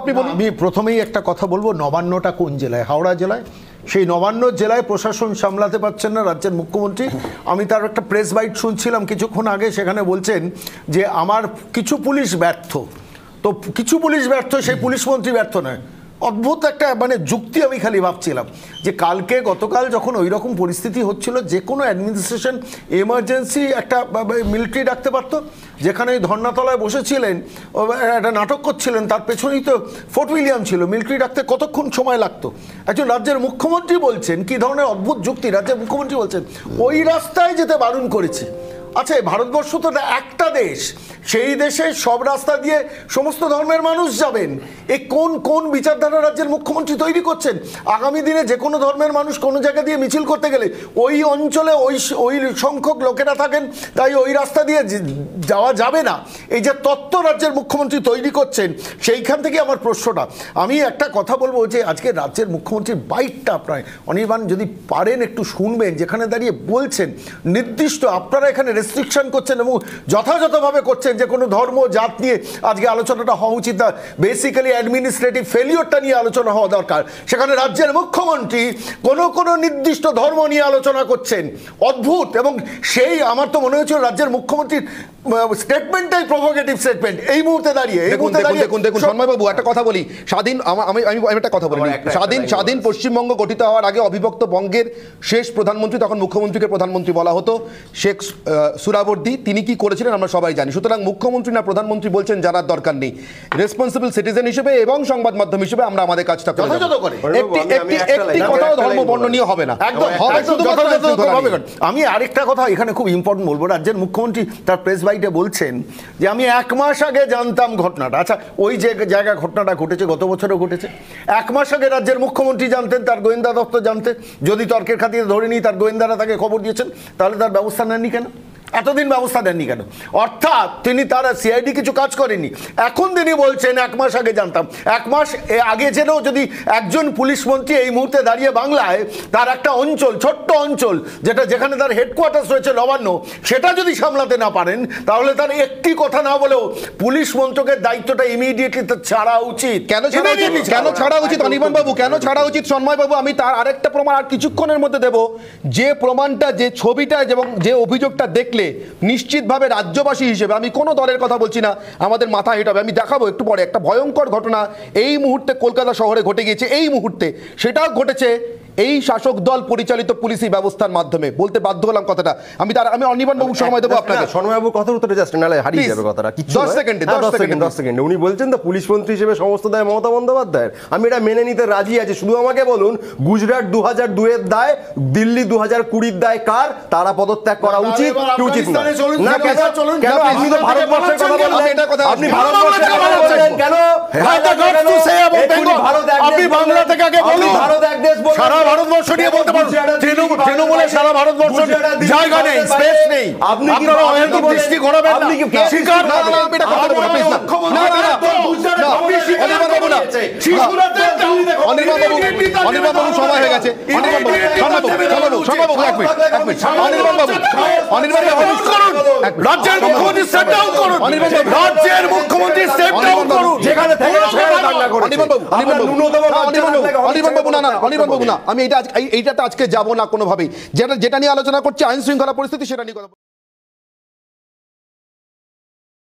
আপনি বলুন আমি প্রথমেই একটা কথা বলবো নবান্নটা কোন জেলায় হাওড়া জেলায় সেই নবান্ন জেলায় প্রশাসন সামলাতে পারছেন না রাজ্যের মুখ্যমন্ত্রী আমি তার একটা প্রেস বাইট শুনছিলাম কিছুক্ষণ আগে সেখানে বলছেন যে আমার কিছু পুলিশ ব্যর্থ তো কিছু পুলিশ ব্যর্থ সেই পুলিশ মন্ত্রী ব্যর্থ নয় অদ্ভুত একটা মানে যুক্তি আমি খালি ভাবছিলাম যে কালকে গতকাল যখন ওই রকম পরিস্থিতি হচ্ছিল যে কোনো অ্যাডমিনিস্ট্রেশন এমার্জেন্সি একটা মিলিটারি ডাকতে পারতো যেখানে ওই ধর্নাতলায় বসেছিলেন একটা নাটক করছিলেন তার পেছনেই তো ফোর্ট উইলিয়াম ছিল মিলিটারি ডাকতে কতক্ষণ সময় লাগতো একজন রাজ্যের মুখ্যমন্ত্রী বলছেন কি ধরনের অদ্ভুত যুক্তি রাজ্যের মুখ্যমন্ত্রী বলছেন ওই রাস্তায় যেতে বারণ করেছি আচ্ছা ভারতবর্ষ তো একটা দেশ সেই দেশে সব রাস্তা দিয়ে সমস্ত ধর্মের মানুষ যাবেন এ কোন কোন বিচারধারা রাজ্যের মুখ্যমন্ত্রী তৈরি করছেন আগামী দিনে যে কোনো ধর্মের মানুষ কোনো জায়গা দিয়ে মিছিল করতে গেলে ওই অঞ্চলে ওই ওই সংখ্যক লোকেরা থাকেন তাই ওই রাস্তা দিয়ে যাওয়া যাবে না এই যে তত্ত্ব রাজ্যের মুখ্যমন্ত্রী তৈরি করছেন সেইখান থেকে আমার প্রশ্নটা আমি একটা কথা বলবো যে আজকে রাজ্যের মুখ্যমন্ত্রীর বাইটটা আপনার অনির্বাণ যদি পারেন একটু শুনবেন যেখানে দাঁড়িয়ে বলছেন নির্দিষ্ট আপনারা এখানে রেস্ট্রিকশন করছেন এবং যথাযথভাবে করছেন বলছেন যে কোনো ধর্ম জাত নিয়ে আজকে আলোচনাটা হওয়া উচিত না বেসিক্যালি অ্যাডমিনিস্ট্রেটিভ ফেলিওরটা নিয়ে আলোচনা হওয়া দরকার সেখানে রাজ্যের মুখ্যমন্ত্রী কোনো কোনো নির্দিষ্ট ধর্ম নিয়ে আলোচনা করছেন অদ্ভুত এবং সেই আমার তো মনে হয়েছিল রাজ্যের মুখ্যমন্ত্রীর স্টেটমেন্টটাই প্রভোগেটিভ স্টেটমেন্ট এই মুহূর্তে দাঁড়িয়ে দেখুন দেখুন সন্ময় বাবু একটা কথা বলি স্বাধীন আমি আমি একটা কথা বলি স্বাধীন স্বাধীন পশ্চিমবঙ্গ গঠিত হওয়ার আগে অবিভক্ত বঙ্গের শেষ প্রধানমন্ত্রী তখন মুখ্যমন্ত্রীকে প্রধানমন্ত্রী বলা হতো শেখ সুরাবর্দী তিনি কি করেছিলেন আমরা সবাই জানি সুতরাং মুখ্যমন্ত্রী না প্রধানমন্ত্রী বলছেন জানার দরকার নেই রেসপন্সিবল সিটিজেন হিসেবে এবং সংবাদ মাধ্যম হিসেবে আমরা আমাদের কাজটা করে একটি কথাও ধর্ম বর্ণনীয় হবে না আমি আরেকটা কথা এখানে খুব ইম্পর্টেন্ট বলবো রাজ্যের মুখ্যমন্ত্রী তার প্রেস বাইটে বলছেন যে আমি এক মাস আগে জানতাম ঘটনাটা আচ্ছা ওই যে জায়গা ঘটনাটা ঘটেছে গত বছরও ঘটেছে এক মাস আগে রাজ্যের মুখ্যমন্ত্রী জানতেন তার গোয়েন্দা দপ্তর জানতেন যদি তর্কের খাতিরে ধরে নিই তার গোয়েন্দারা তাকে খবর দিয়েছেন তাহলে তার ব্যবস্থা নেননি কেন এতদিন ব্যবস্থা দেননি কেন অর্থাৎ তিনি তারা সিআইডি কিছু কাজ করেনি এখন তিনি বলছেন এক মাস আগে জানতাম এক মাস আগে জেনেও যদি একজন পুলিশ মন্ত্রী এই মুহূর্তে দাঁড়িয়ে বাংলায় তার একটা অঞ্চল ছোট্ট অঞ্চল যেটা যেখানে তার হেডকোয়ার্টার্স রয়েছে নবান্ন সেটা যদি সামলাতে না পারেন তাহলে তার একটি কথা না বলেও পুলিশ মন্ত্রকের দায়িত্বটা ইমিডিয়েটলি তার ছাড়া উচিত কেন ছাড়া উচিত কেন ছাড়া উচিত অনির্বাণ বাবু কেন ছাড়া উচিত সন্ময় বাবু আমি তার আরেকটা প্রমাণ আর কিছুক্ষণের মধ্যে দেব যে প্রমাণটা যে ছবিটা এবং যে অভিযোগটা দেখলে হিসেবে নিশ্চিতভাবে রাজ্যবাসী হিসেবে আমি কোনো দলের কথা বলছি না আমাদের মাথা হেঁটাবে আমি দেখাবো একটু পরে একটা ভয়ঙ্কর ঘটনা এই মুহূর্তে কলকাতা শহরে ঘটে গিয়েছে এই মুহূর্তে সেটাও ঘটেছে এই শাসক দল পরিচালিত পুলিশি ব্যবস্থার মাধ্যমে বলতে বাধ্য হলাম কথাটা আমি তার আমি অনির্বাণ বাবু সময় দেবো আপনাকে শর্মা কথার উত্তরে জাস্ট নালে হারিয়ে যাবে কথাটা কিছু দশ সেকেন্ডে দশ সেকেন্ড দশ সেকেন্ডে উনি বলছেন তো পুলিশ মন্ত্রী হিসেবে সমস্ত দায় মমতা বন্দ্যোপাধ্যায়ের আমি এটা মেনে নিতে রাজি আছি শুধু আমাকে বলুন গুজরাট দু হাজার দুয়ের দায় দিল্লি দু হাজার কুড়ির দায় কার তারা পদত্যাগ করা উচিত কি উচিত না কেন আপনি তো ভারতবর্ষের কথা বললেন আপনি ভারতবর্ষের কথা বলছেন করেন কেন আপনি বাংলা থেকে আগে বলুন সারা ভারতবর্ষ নিয়ে বলতে পারেন তৃণমূল তৃণমূলের সারা ভারতবর্ষ জায়গা নেই স্পেস নেই আপনি আপনারা অহেতু দৃষ্টি ঘোরাবেন না স্বীকার করেন না আমি এটা কথা বলবো না না না অনির্বাণ সভা হয়ে গেছে অনির্বাণ বাবু সমাবো সমাবো এক মিনিট এক মিনিট অনির্বাণ বাবু অনির্বাণ বাবু রাজ্যের মুখ্যমন্ত্রী স্টেপ ডাউন করুন রাজ্যের মুখ্যমন্ত্রী স্টেপ ডাউন করুন যেখানে থেকে আমি এটা এইটাতে আজকে যাব না কোনোভাবেই যেটা যেটা নিয়ে আলোচনা করছি আইন শৃঙ্খলা পরিস্থিতি সেটা নিয়ে